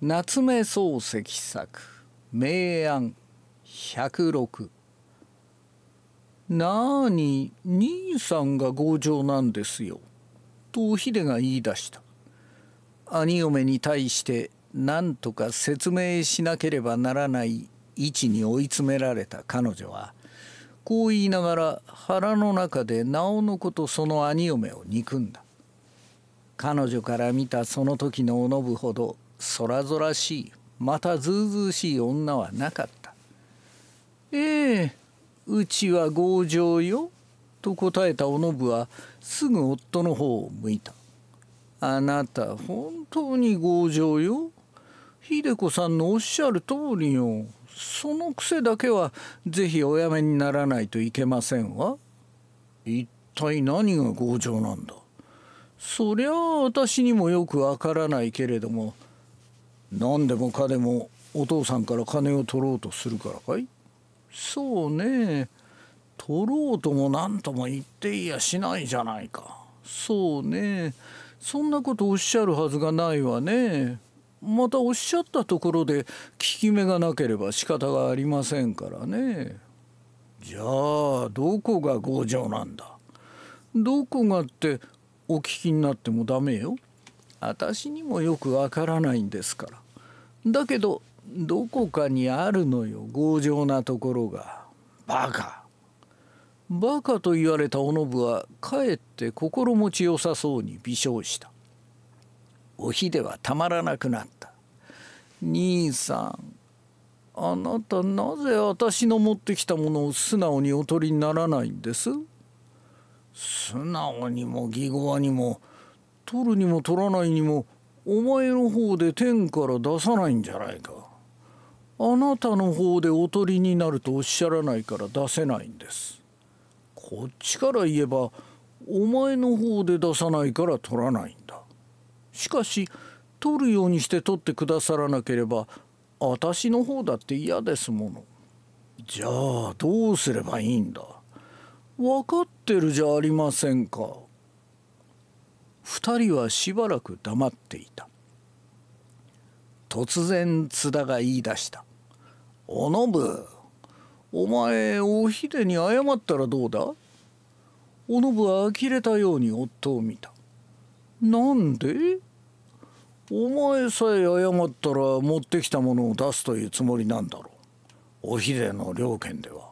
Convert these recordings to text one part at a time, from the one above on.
夏目漱石作「明暗106」なあに兄さんが強情なんですよ」とおひでが言い出した兄嫁に対して何とか説明しなければならない位置に追い詰められた彼女はこう言いながら腹の中でなおのことその兄嫁を憎んだ彼女から見たその時のお信ほどそらぞらしいまたずうずうしい女はなかったええうちは強情よと答えたおのぶはすぐ夫の方を向いたあなた本当に強情よ秀子さんのおっしゃる通りよその癖だけはぜひおやめにならないといけませんわ一体何が強情なんだそりゃあ私にもよくわからないけれども何でもかでもお父さんから金を取ろうとするからかいそうね取ろうとも何とも言っていやしないじゃないかそうねそんなことおっしゃるはずがないわねまたおっしゃったところで効き目がなければ仕方がありませんからねじゃあどこが強情なんだどこがってお聞きになってもダメよ私にもよくわからないんですからだけどどこかにあるのよ強情なところがバカバカと言われたおのぶはかえって心持ちよさそうに微笑したおひではたまらなくなった兄さんあなたなぜ私の持ってきたものを素直にお取りにならないんです素直にも義語にも取るにも取らないにもお前の方で天から出さないんじゃないかあなたの方でおとりになるとおっしゃらないから出せないんですこっちから言えばお前の方で出さないから取らないんだしかし取るようにして取ってくださらなければ私の方だって嫌ですものじゃあどうすればいいんだ分かってるじゃありませんか2人はしばらく黙っていた突然津田が言い出した「おのぶお前おひでに謝ったらどうだ?」おのぶは呆れたように夫を見た「なんで?」お前さえ謝ったら持ってきたものを出すというつもりなんだろうおひでの了見では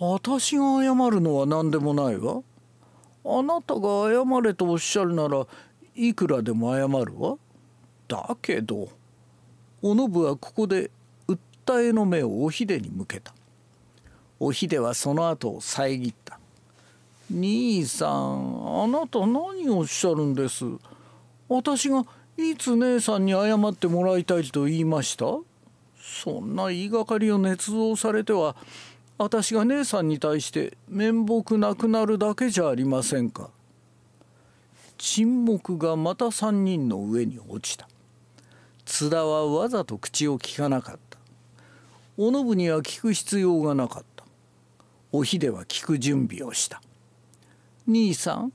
私が謝るのは何でもないわあなたが謝れとおっしゃるならいくらでも謝るわ。だけどおのぶはここで訴えの目をおひでに向けた。おひではその後を遮った。兄さんあなた何をおっしゃるんです私がいつ姉さんに謝ってもらいたいと言いましたそんな言いがかりを捏造されては私が姉さんに対して面目なくなるだけじゃありませんか沈黙がまた3人の上に落ちた津田はわざと口をきかなかったお信には聞く必要がなかったおひでは聞く準備をした兄さん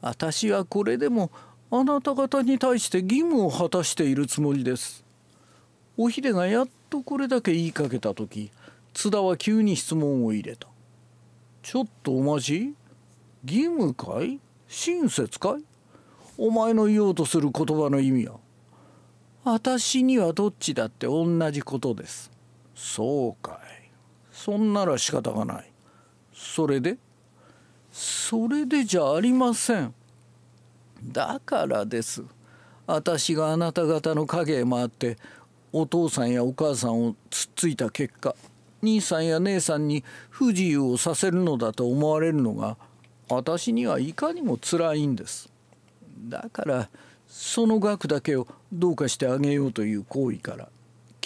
私はこれでもあなた方に対して義務を果たしているつもりですおひでがやっとこれだけ言いかけた時津田は急に質問を入れたちょっとおまじ義務かい親切かいお前の言おうとする言葉の意味は私にはどっちだって同じことですそうかいそんなら仕方がないそれでそれでじゃありませんだからです私があなた方の影へ回ってお父さんやお母さんをつっついた結果兄さんや姉さんに不自由をさせるのだと思われるのが私にはいかにもつらいんですだからその額だけをどうかしてあげようという行為から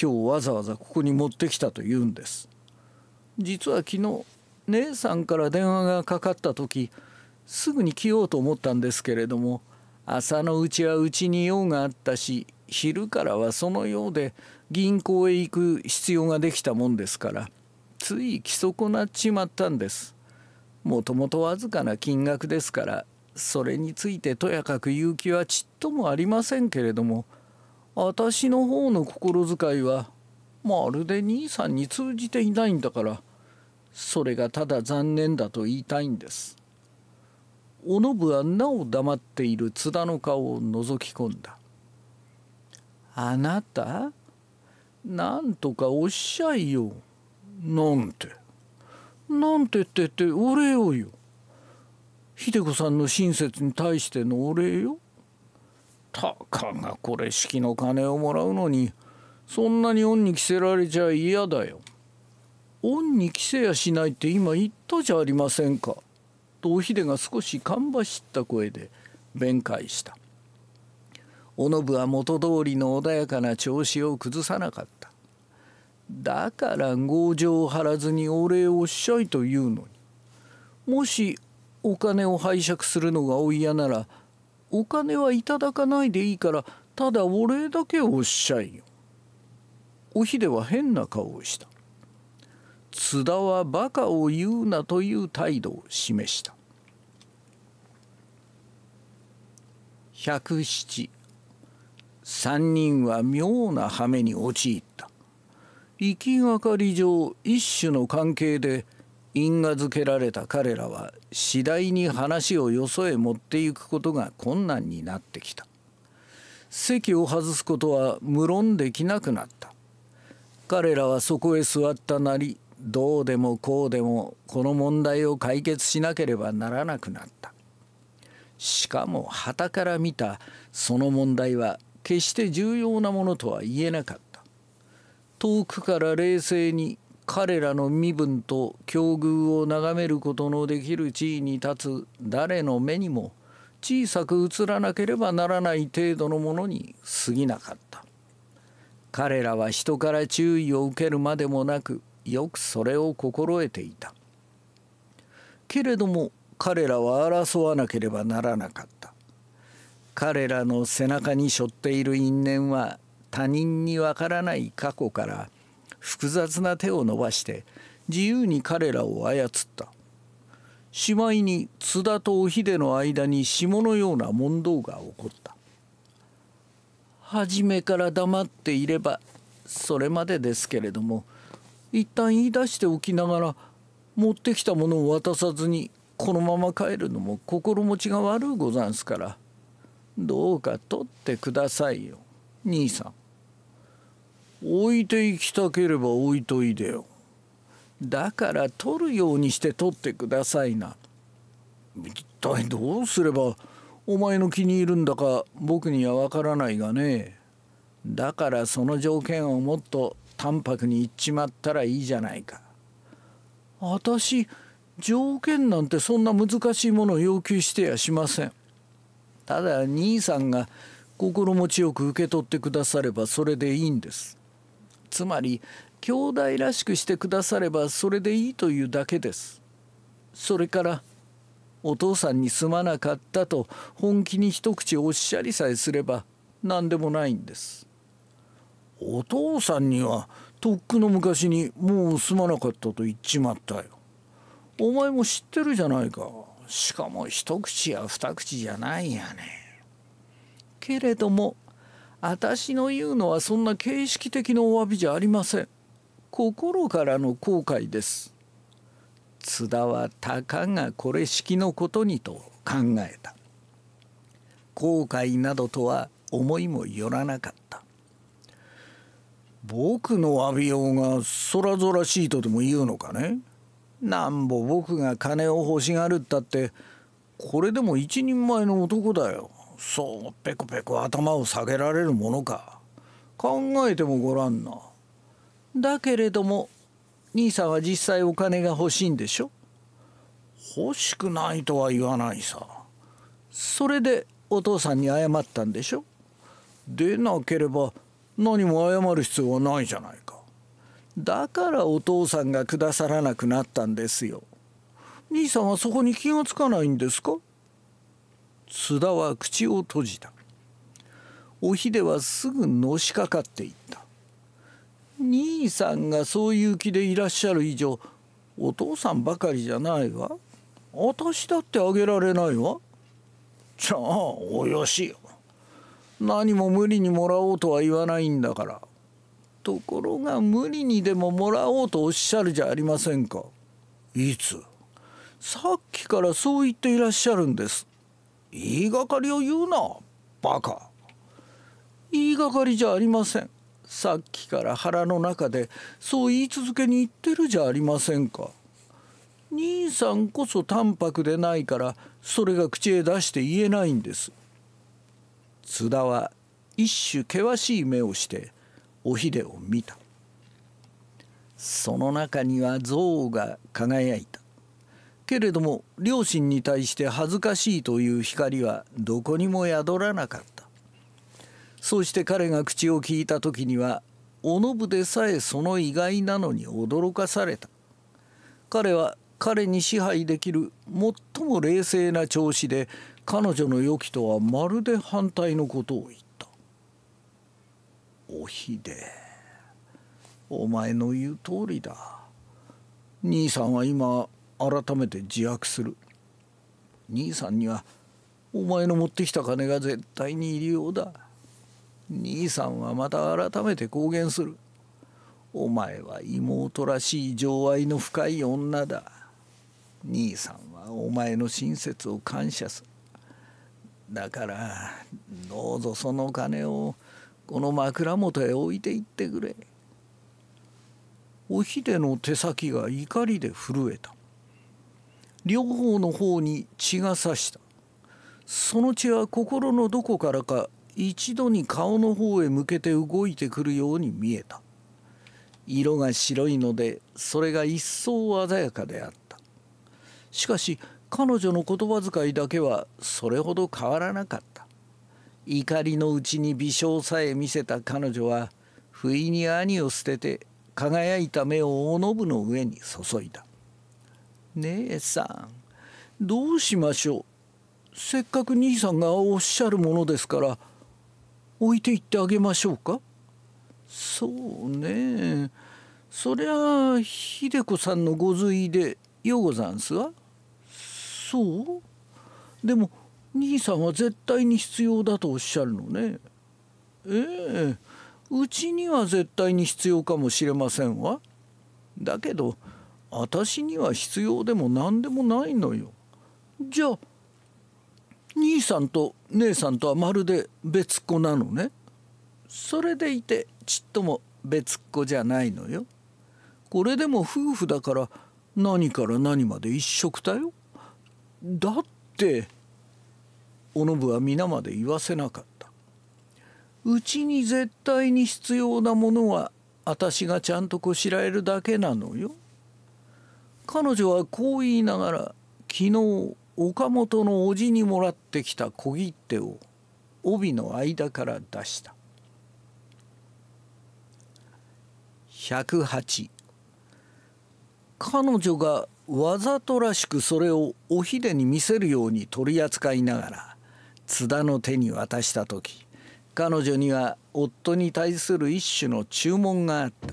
今日わざわざここに持ってきたというんです実は昨日姉さんから電話がかかった時すぐに来ようと思ったんですけれども朝のうちはうちに用があったし昼からはそのようで銀行へ行く必要ができたもんですからつい来損なっちまったんですもともとわずかな金額ですからそれについてとやかく言う気はちっともありませんけれども私の方の心遣いはまるで兄さんに通じていないんだからそれがただ残念だと言いたいんです。お信はなお黙っている津田の顔を覗き込んだ。あなたなんとかおっしゃいよ。なんて。なんてってってお礼をよ。秀子さんの親切に対してのお礼よ。たかがこれ式の金をもらうのにそんなに恩に着せられちゃ嫌だよ。恩に着せやしないって今言ったじゃありませんか。とおひでが少し芳しった声で弁解した。おぶは元通りの穏やかな調子を崩さなかっただから強情を張らずにお礼をしちゃいというのにもしお金を拝借するのがお嫌ならお金はいただかないでいいからただお礼だけおっしゃいよ。おひでは変な顔をした。津田はバカを言うなという態度を示した。107 3人は妙な羽目に陥った行きがかり上一種の関係で因果づけられた彼らは次第に話をよそへ持っていくことが困難になってきた席を外すことは無論できなくなった彼らはそこへ座ったなりどうでもこうでもこの問題を解決しなければならなくなったしかもはたから見たその問題は決して重要なものとは言えなかった遠くから冷静に彼らの身分と境遇を眺めることのできる地位に立つ誰の目にも小さく映らなければならない程度のものに過ぎなかった彼らは人から注意を受けるまでもなくよくそれを心得ていたけれども彼らは争わなければならなかった彼らの背中に背負っている因縁は他人にわからない過去から複雑な手を伸ばして自由に彼らを操った。しまいに津田とお秀の間に霜のような問答が起こった。初めから黙っていればそれまでですけれども一旦言い出しておきながら持ってきたものを渡さずにこのまま帰るのも心持ちが悪うござんすからどうか取ってくださいよ兄さん置いていきたければ置いといでよだから取るようにして取ってくださいな一体どうすればお前の気に入るんだか僕にはわからないがねだからその条件をもっと淡白に言っちまったらいいじゃないか私条件なんてそんな難しいものを要求してやしませんただ兄さんが心持ちよく受け取ってくださればそれでいいんですつまり兄弟らしくしてくださればそれでいいというだけですそれからお父さんにすまなかったと本気に一口おっしゃりさえすれば何でもないんですお父さんにはとっくの昔にもうすまなかったと言っちまったよお前も知ってるじゃないか。しかも一口や二口じゃないやねけれども私の言うのはそんな形式的なお詫びじゃありません心からの後悔です津田はたかがこれ式のことにと考えた後悔などとは思いもよらなかった僕の詫びようがそらぞらしいとでも言うのかねなんぼ僕が金を欲しがるったってこれでも一人前の男だよそうペコペコ頭を下げられるものか考えてもごらんなだけれども兄さんは実際お金が欲しいんでしょ欲しくないとは言わないさそれでお父さんに謝ったんでしょでなければ何も謝る必要はないじゃないかだからお父さんがくださらなくなったんですよ。兄さんはそこに気がつかないんですか津田は口を閉じた。おひではすぐのしかかっていった。兄さんがそういう気でいらっしゃる以上お父さんばかりじゃないわ。私だってあげられないわ。じゃあおよしよ。何も無理にもらおうとは言わないんだから。ところが無理にでももらおうとおっしゃるじゃありませんかいつさっきからそう言っていらっしゃるんです言いがかりを言うなバカ言いがかりじゃありませんさっきから腹の中でそう言い続けに言ってるじゃありませんか兄さんこそ淡白でないからそれが口へ出して言えないんです津田は一種険しい目をしておひでを見たその中には象が輝いたけれども両親に対して恥ずかしいという光はどこにも宿らなかったそうして彼が口を聞いた時にはおのぶでさえその意外なのに驚かされた彼は彼に支配できる最も冷静な調子で彼女の良きとはまるで反対のことを言っおひでお前の言う通りだ兄さんは今改めて自白する兄さんにはお前の持ってきた金が絶対にいるようだ兄さんはまた改めて公言するお前は妹らしい情愛の深い女だ兄さんはお前の親切を感謝するだからどうぞその金をこの枕元へ置いていってくれ。おひでの手先が怒りで震えた。両方の方に血がさした。その血は心のどこからか一度に顔の方へ向けて動いてくるように見えた。色が白いのでそれが一層鮮やかであった。しかし彼女の言葉遣いだけはそれほど変わらなかった。怒りのうちに微笑さえ見せた彼女は不意に兄を捨てて輝いた目をおのぶの上に注いだ「姉さんどうしましょうせっかく兄さんがおっしゃるものですから置いていってあげましょうか?」。そうねそりゃあ秀子さんのご随意でようござんすわ。そうでも兄さんは絶対に必要だとおっしゃるのねええうちには絶対に必要かもしれませんわだけど私には必要でも何でもないのよじゃあ兄さんと姉さんとはまるで別っ子なのねそれでいてちっとも別っ子じゃないのよこれでも夫婦だから何から何まで一緒くたよだって。お信は皆まで言わせなかったうちに絶対に必要なものは私がちゃんとこしらえるだけなのよ彼女はこう言いながら昨日岡本の叔父にもらってきた小切手を帯の間から出した108彼女がわざとらしくそれをおひでに見せるように取り扱いながら津田の手に渡した時彼女には夫に対する一種の注文があった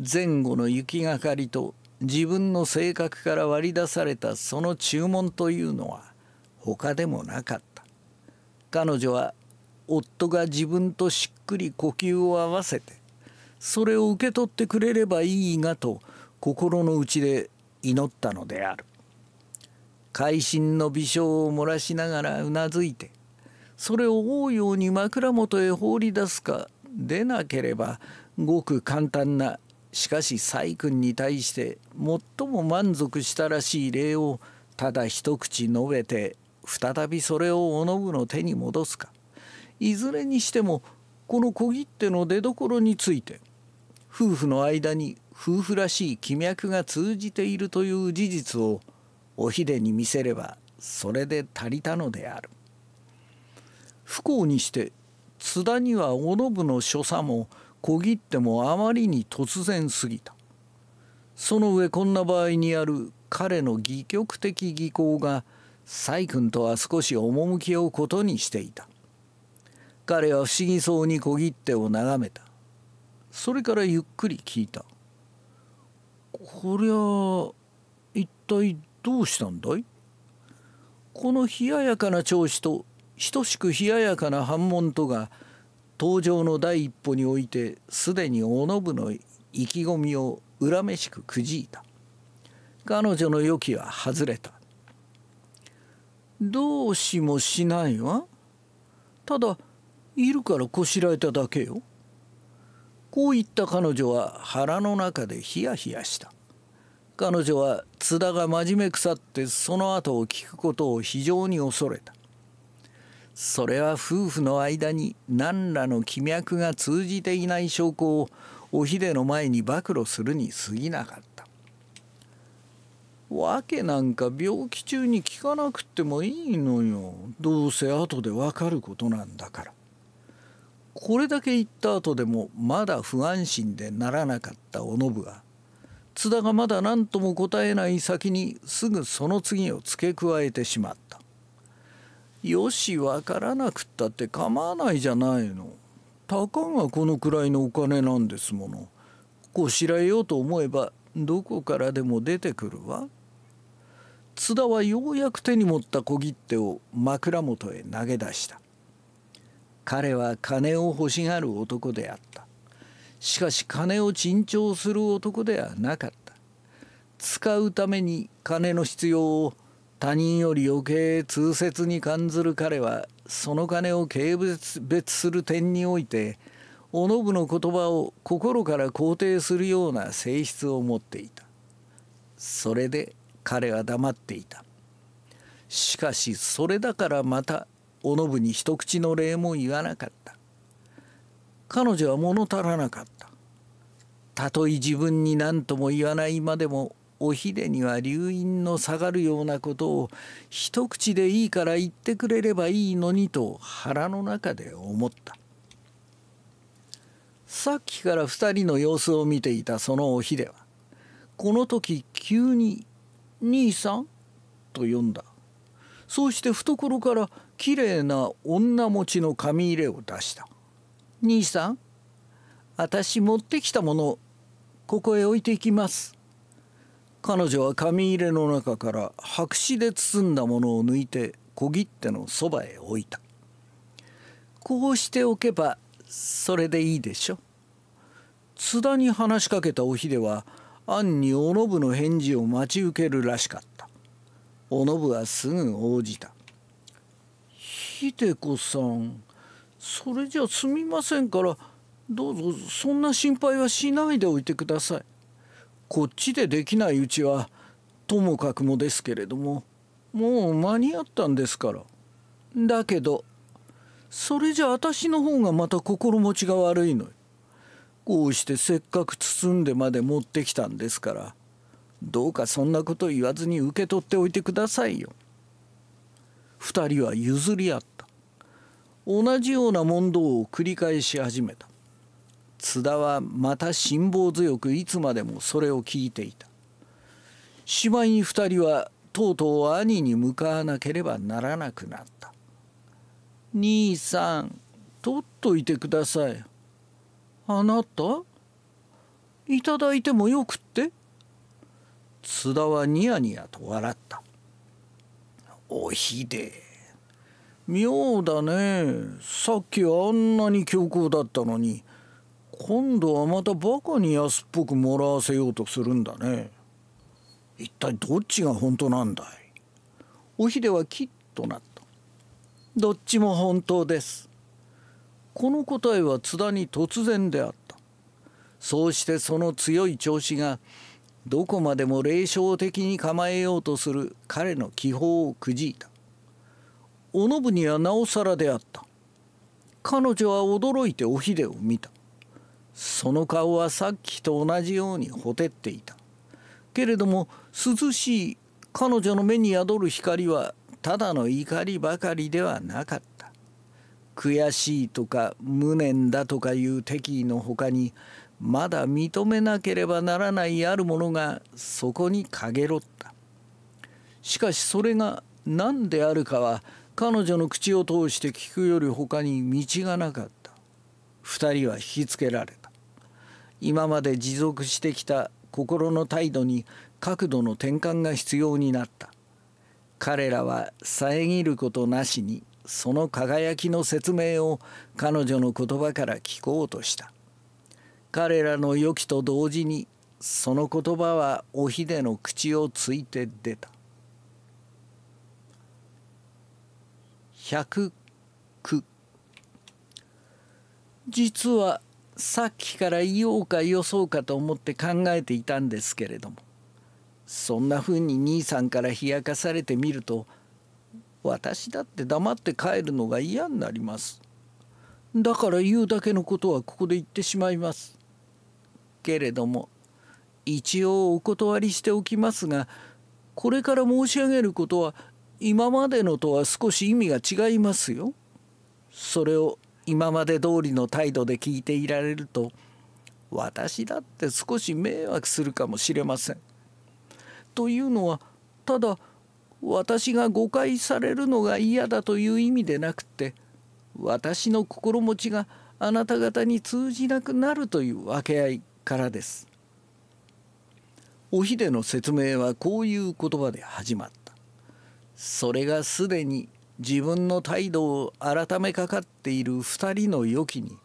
前後の行きがかりと自分の性格から割り出されたその注文というのは他でもなかった彼女は夫が自分としっくり呼吸を合わせてそれを受け取ってくれればいいがと心の内で祈ったのである会心の微笑を漏らしながらうなずいてそれを覆うように枕元へ放り出すかでなければごく簡単なしかし細君に対して最も満足したらしい礼をただ一口述べて再びそれをおのぶの手に戻すかいずれにしてもこの小切手の出どころについて夫婦の間に夫婦らしい気脈が通じているという事実をおひでに見せればそれで足りたのである不幸にして津田にはお信の所作も小切手もあまりに突然すぎたその上こんな場合にある彼の戯曲的技巧が細君とは少し趣をことにしていた彼は不思議そうに小切手を眺めたそれからゆっくり聞いた「こりゃ一体どうしたんだいこの冷ややかな調子と等しく冷ややかな反問とが登場の第一歩においてすでにおのぶの意気込みを恨めしくくじいた彼女の予期は外れたどうしもしないわただいるからこしらえただけよこう言った彼女は腹の中でヒヤヒヤした彼女は津田が真面目腐ってその後を聞くことを非常に恐れたそれは夫婦の間に何らの気脈が通じていない証拠をおひでの前に暴露するに過ぎなかった訳なんか病気中に聞かなくてもいいのよどうせ後でわかることなんだからこれだけ言った後でもまだ不安心でならなかったお信は津田がまだ何とも答えない先にすぐその次を付け加えてしまった「よし分からなくったって構わないじゃないの」たかがこのくらいのお金なんですもの。こしらえようと思えばどこからでも出てくるわ。津田はようやく手に持った小切手を枕元へ投げ出した。彼は金を欲しがる男であった。しかし金を珍重する男ではなかった使うために金の必要を他人より余計痛切に感ずる彼はその金を軽蔑する点においておのぶの言葉を心から肯定するような性質を持っていたそれで彼は黙っていたしかしそれだからまたおのぶに一口の礼も言わなかった彼女は物足らなかったたとえ自分に何とも言わないまでもおひでには流飲の下がるようなことを一口でいいから言ってくれればいいのにと腹の中で思ったさっきから2人の様子を見ていたそのおひではこの時急に「兄さん?」と呼んだそうして懐からきれいな女持ちの紙入れを出した「兄さん私持ってきたものここへ置いていきます彼女は紙入れの中から白紙で包んだものを抜いて小切手のそばへ置いたこうしておけばそれでいいでしょ津田に話しかけたお秀は暗におのぶの返事を待ち受けるらしかったおのぶはすぐ応じた「秀子さんそれじゃすみませんからどうぞそんな心配はしないでおいてくださいこっちでできないうちはともかくもですけれどももう間に合ったんですからだけどそれじゃ私の方がまた心持ちが悪いのよこうしてせっかく包んでまで持ってきたんですからどうかそんなこと言わずに受け取っておいてくださいよ二人は譲り合った同じような問答を繰り返し始めた津田はまた辛抱強くいつまでもそれを聞いていたしまいに二人はとうとう兄に向かわなければならなくなった「兄さん取っといてください」「あなたいただいてもよくって」津田はニヤニヤと笑った「おひで」妙だねさっきあんなに強硬だったのに今度はまたバカに安っぽくもらわせようとするんだね一体どっちが本当なんだいおひではきっとなったどっちも本当ですこの答えは津田に突然であったそうしてその強い調子がどこまでも霊障的に構えようとする彼の気泡をくじいたおぶにはなおさらであった彼女は驚いておひでを見たその顔はさっきと同じようにほてっていたけれども涼しい彼女の目に宿る光はただの怒りばかりではなかった悔しいとか無念だとかいう敵意のほかにまだ認めなければならないあるものがそこにかげろったしかしそれが何であるかは彼女の口を通して聞くより他に道がなかった2人は引きつけられた今まで持続してきた心の態度に角度の転換が必要になった彼らは遮ることなしにその輝きの説明を彼女の言葉から聞こうとした彼らの予期と同時にその言葉はおひでの口をついて出た109実はさっきから言おうかよそうかと思って考えていたんですけれどもそんなふうに兄さんから冷やかされてみると私だって黙って帰るのが嫌になりますだから言うだけのことはここで言ってしまいますけれども一応お断りしておきますがこれから申し上げることは今までのとは少し意味が違いますよ。それを今まで通りの態度で聞いていられると私だって少し迷惑するかもしれません。というのはただ私が誤解されるのが嫌だという意味でなくて私の心持ちがあなた方に通じなくなるという分け合いからです。おひでの説明はこういう言葉で始まった。それがすでに自分の態度を改めかかっている2人の予期に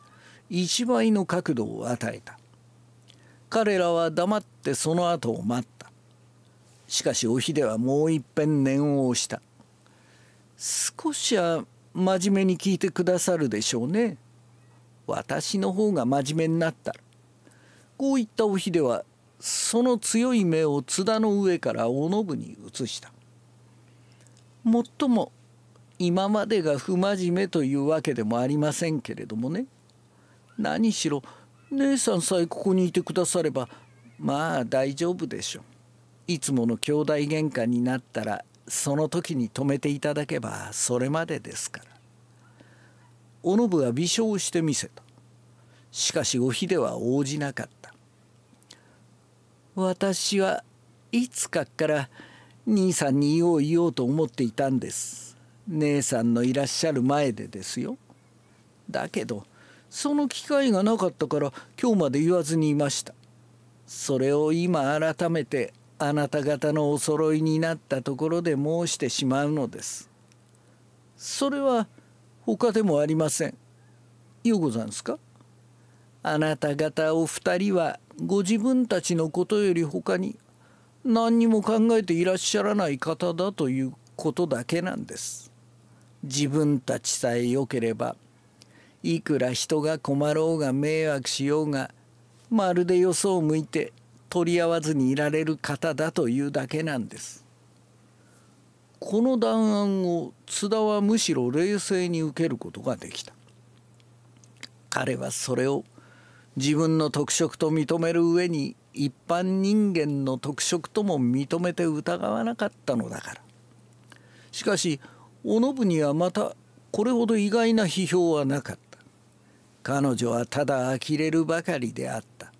一倍の角度を与えた彼らは黙ってその後を待ったしかしおひではもういっぺん念を押した少しは真面目に聞いてくださるでしょうね私の方が真面目になったこういったおひではその強い目を津田の上からお信に移した最も今までが不真面目というわけでもありませんけれどもね何しろ姉さんさえここにいてくださればまあ大丈夫でしょういつもの兄弟喧嘩になったらその時に止めていただけばそれまでですからお信は微笑してみせたしかしおひでは応じなかった私はいつかから兄さんに言おう言おうと思っていたんです姉さんのいらっしゃる前でですよだけどその機会がなかったから今日まで言わずにいましたそれを今改めてあなた方のお揃いになったところで申してしまうのですそれは他でもありませんようござんすかあなた方お二人はご自分たちのことより他に何にも考えていらっしゃらない方だということだけなんです。自分たちさえ良ければいくら人が困ろうが迷惑しようがまるでよそを向いて取り合わずにいられる方だというだけなんです。この弾案を津田はむしろ冷静に受けることができた。彼はそれを自分の特色と認める上に一般人間の特色とも認めて疑わなかったのだからしかしお信にはまたこれほど意外な批評はなかった彼女はただ呆れるばかりであった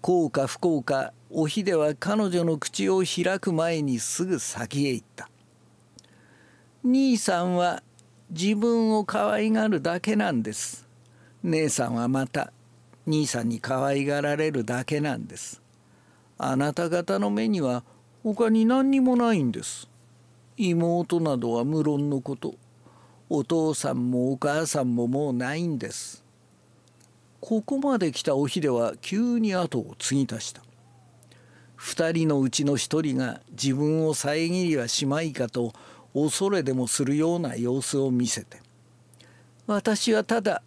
幸か不幸かおひでは彼女の口を開く前にすぐ先へ行った兄さんは自分を可愛がるだけなんです姉さんはまた兄さんに可愛がられるだけなんですあなた方の目には他に何にもないんです妹などは無論のことお父さんもお母さんももうないんですここまで来たおひでは急に後を継ぎ足した二人のうちの一人が自分を遮りはしまいかと恐れでもするような様子を見せて私はただ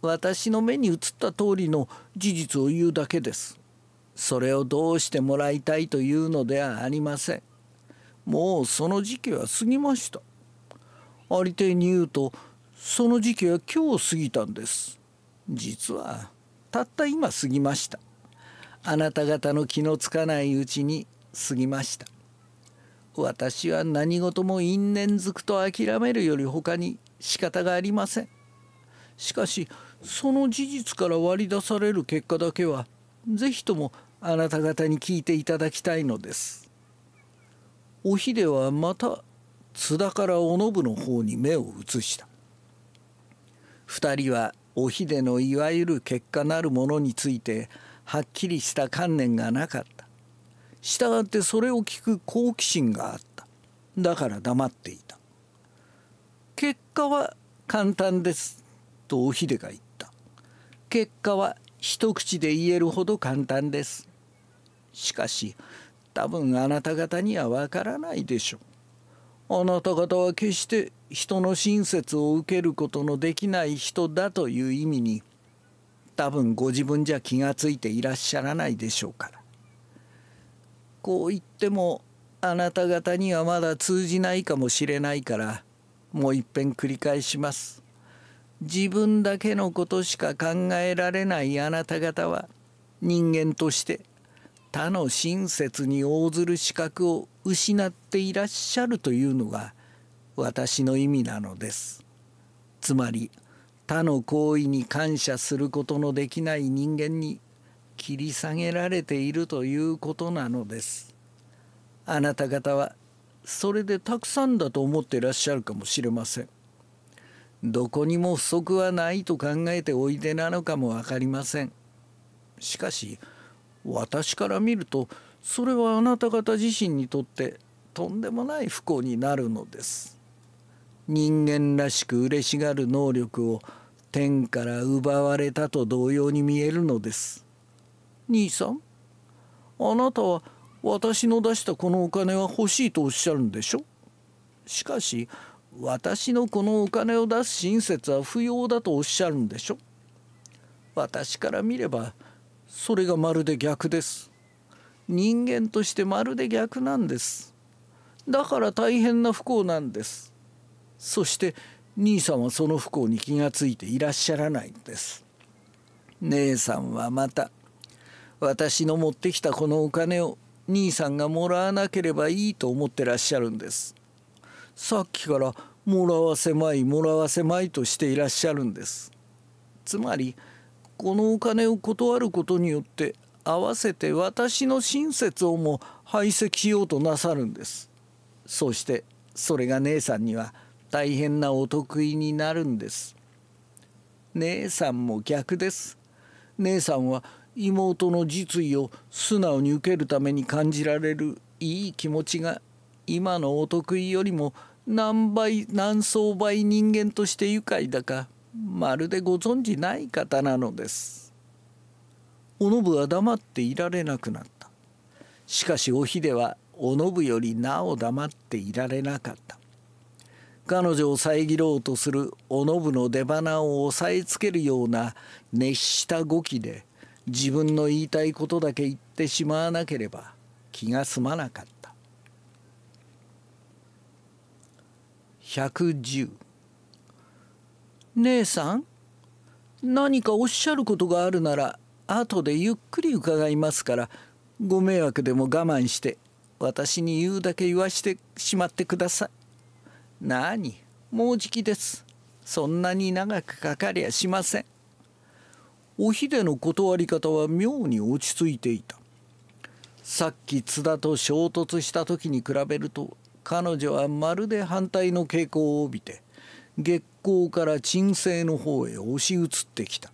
私の目に映った通りの事実を言うだけですそれをどうしてもらいたいというのではありませんもうその時期は過ぎましたありていに言うとその時期は今日過ぎたんです実はたった今過ぎましたあなた方の気のつかないうちに過ぎました私は何事も因縁づくと諦めるより他に仕方がありませんしかしその事実から割り出される結果だけは是非ともあなた方に聞いていただきたいのです。おひではまた津田からお信の方に目を移した。二人はおひでのいわゆる結果なるものについてはっきりした観念がなかった。従ってそれを聞く好奇心があった。だから黙っていた。結果は簡単です。とおひでが言った。結果は一口で言えるほど簡単ですしかし多分あなた方にはわからないでしょうあなた方は決して人の親切を受けることのできない人だという意味に多分ご自分じゃ気がついていらっしゃらないでしょうからこう言ってもあなた方にはまだ通じないかもしれないからもういっぺん繰り返します。自分だけのことしか考えられないあなた方は人間として他の親切に応ずる資格を失っていらっしゃるというのが私の意味なのです。つまり他の行為に感謝することのできない人間に切り下げられているということなのです。あなた方はそれでたくさんだと思っていらっしゃるかもしれません。どこにも不足はないと考えておいでなのかも分かりませんしかし私から見るとそれはあなた方自身にとってとんでもない不幸になるのです人間らしく嬉しがる能力を天から奪われたと同様に見えるのです兄さんあなたは私の出したこのお金は欲しいとおっしゃるんでしょしかし私のこのお金を出す親切は不要だとおっしゃるんでしょ私から見ればそれがまるで逆です人間としてまるで逆なんですだから大変な不幸なんですそして兄さんはその不幸に気がついていらっしゃらないんです姉さんはまた私の持ってきたこのお金を兄さんがもらわなければいいと思ってらっしゃるんですさっきからもらわせまいもらわせまいとしていらっしゃるんですつまりこのお金を断ることによって合わせて私の親切をも排斥しようとなさるんですそしてそれが姉さんには大変なお得意になるんです姉さんも逆です姉さんは妹の実意を素直に受けるために感じられるいい気持ちが今のお得意よりも何倍何層倍人間として愉快だかまるでご存じない方なのです。おのぶは黙っていられなくなった。しかしお秀はおのぶよりなお黙っていられなかった。彼女を遮ろうとするおのぶの出鼻を押さえつけるような熱した語気で自分の言いたいことだけ言ってしまわなければ気が済まなかった。110姉さん何かおっしゃることがあるなら後でゆっくり伺いますからご迷惑でも我慢して私に言うだけ言わしてしまってください。何もうじきです。そんなに長くかかりゃしません。おひでの断り方は妙に落ち着いていた。さっき津田と衝突した時に比べると彼女はまるで反対の傾向を帯びて月光から鎮静の方へ押し移ってきた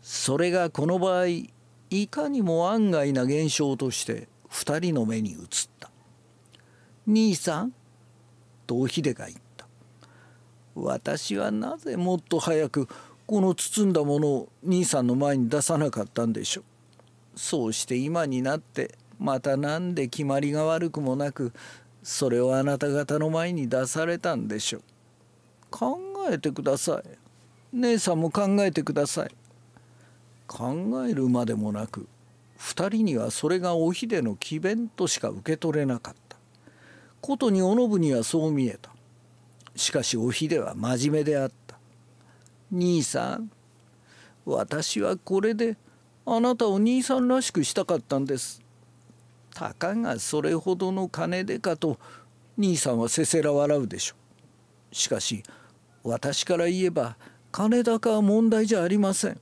それがこの場合いかにも案外な現象として2人の目に映った「兄さん」とおひでが言った「私はなぜもっと早くこの包んだものを兄さんの前に出さなかったんでしょう」そうして今になってまた何で決まりが悪くもなくそれをあなた方の前に出されたんでしょう考えてください姉さんも考えてください考えるまでもなく2人にはそれがおひでの詭弁としか受け取れなかったことにおのぶにはそう見えたしかしおひでは真面目であった兄さん私はこれであなたを兄さんらしくしたかったんですたかがそれほどの金でかと兄さんはせせら笑うでしょう。しかし私から言えば金高は問題じゃありません。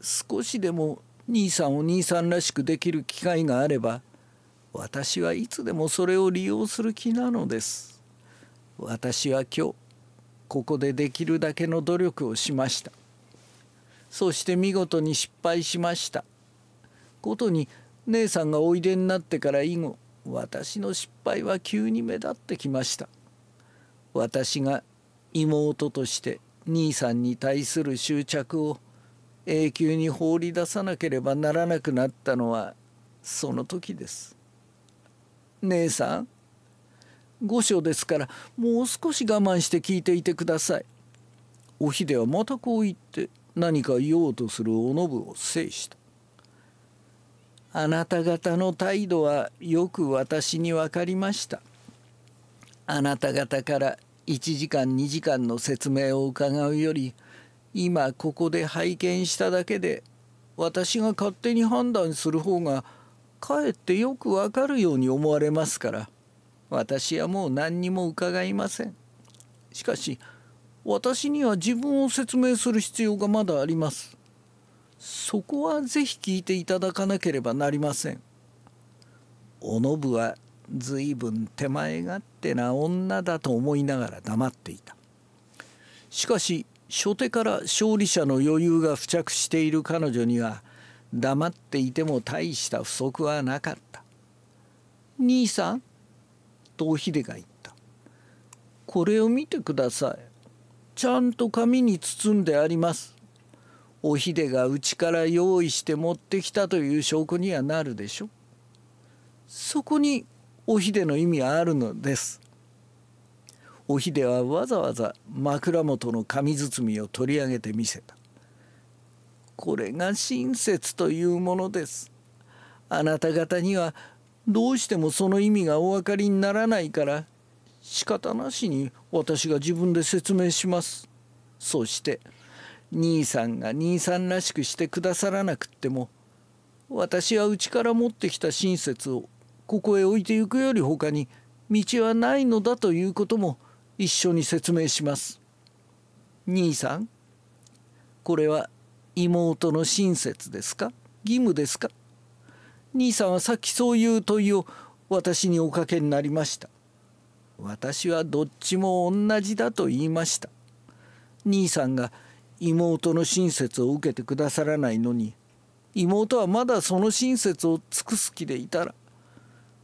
少しでも兄さんを兄さんらしくできる機会があれば私はいつでもそれを利用する気なのです。私は今日ここでできるだけの努力をしました。そして見事に失敗しました。ことに姉さんがおいでになってから以後私の失敗は急に目立ってきました私が妹として兄さんに対する執着を永久に放り出さなければならなくなったのはその時です姉さん御所ですからもう少し我慢して聞いていてくださいおひではまたこう言って何か言おうとするお信を制したあなた方の態度はよく私に分かりました。あなた方から1時間2時間の説明を伺うより今ここで拝見しただけで私が勝手に判断する方がかえってよくわかるように思われますから私はもう何にも伺いませんしかし私には自分を説明する必要がまだありますそこはぜひ聞いていただかなければなりません。おのぶは随分手前勝手な女だと思いながら黙っていた。しかし初手から勝利者の余裕が付着している彼女には黙っていても大した不足はなかった。兄さんとお秀が言った。これを見てください。ちゃんと紙に包んであります。おひでがうちから用意して持ってきたという証拠にはなるでしょそこにおひでの意味はあるのですおひではわざわざ枕元の紙包みを取り上げてみせたこれが親切というものですあなた方にはどうしてもその意味がお分かりにならないから仕方なしに私が自分で説明しますそして「兄さんが兄さんらしくしてくださらなくっても私はうちから持ってきた親切をここへ置いてゆくよりほかに道はないのだということも一緒に説明します。兄さんこれは妹の親切ですか義務ですか兄さんはさっきそういう問いを私におかけになりました。私はどっちも同じだと言いました。兄さんが妹の親切を受けてくださらないのに妹はまだその親切を尽くす気でいたら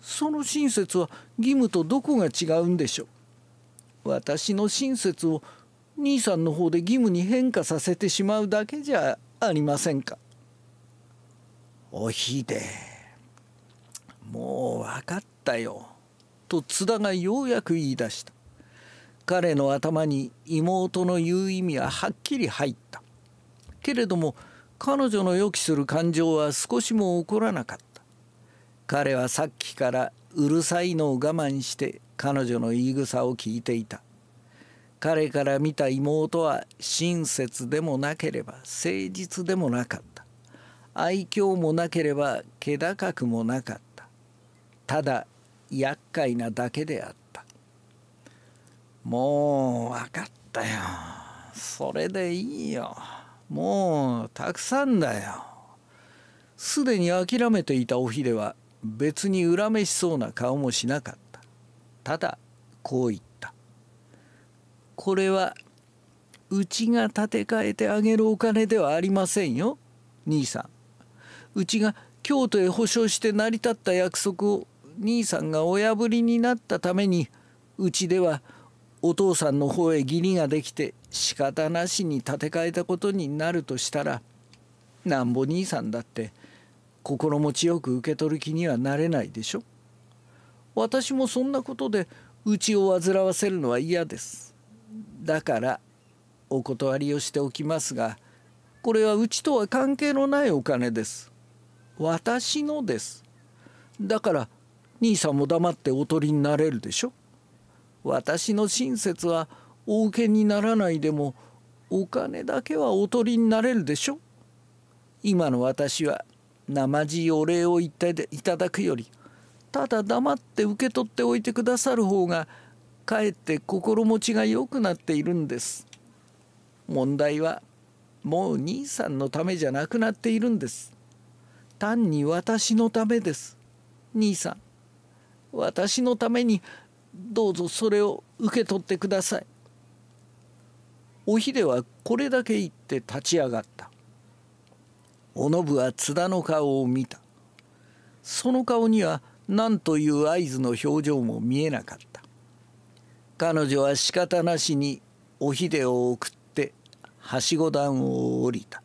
その親切は義務とどこが違うんでしょう私の親切を兄さんの方で義務に変化させてしまうだけじゃありませんかおひでもう分かったよと津田がようやく言い出した彼の頭に妹の言う意味ははっきり入ったけれども彼女の予期する感情は少しも起こらなかった彼はさっきからうるさいのを我慢して彼女の言い草を聞いていた彼から見た妹は親切でもなければ誠実でもなかった愛嬌もなければ気高くもなかったただ厄介なだけであったもう分かったよそれでいいよもうたくさんだよすでに諦めていたおひでは別に恨めしそうな顔もしなかったただこう言った「これはうちが建て替えてあげるお金ではありませんよ兄さんうちが京都へ保証して成り立った約束を兄さんがお破りになったためにうちではお父さんの方へ義理ができて仕方なしに立て替えたことになるとしたらなんぼ兄さんだって心持ちよく受け取る気にはなれないでしょ私もそんなことでうちを煩わせるのは嫌ですだからお断りをしておきますがこれはうちとは関係のないお金です私のですだから兄さんも黙っておとりになれるでしょ私の親切はお受けにならないでもお金だけはおとりになれるでしょ今の私は生じいお礼を言っていただくよりただ黙って受け取っておいてくださる方がかえって心持ちが良くなっているんです問題はもう兄さんのためじゃなくなっているんです単に私のためです兄さん私のためにどうぞそれを受け取ってください。おひではこれだけ言って立ち上がった。おのぶは津田の顔を見た。その顔には何という合図の表情も見えなかった。彼女は仕方なしにおひでを送ってはしご段を降りた。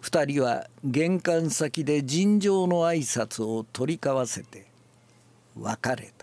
二人は玄関先で尋常の挨拶を取り交わせて別れた。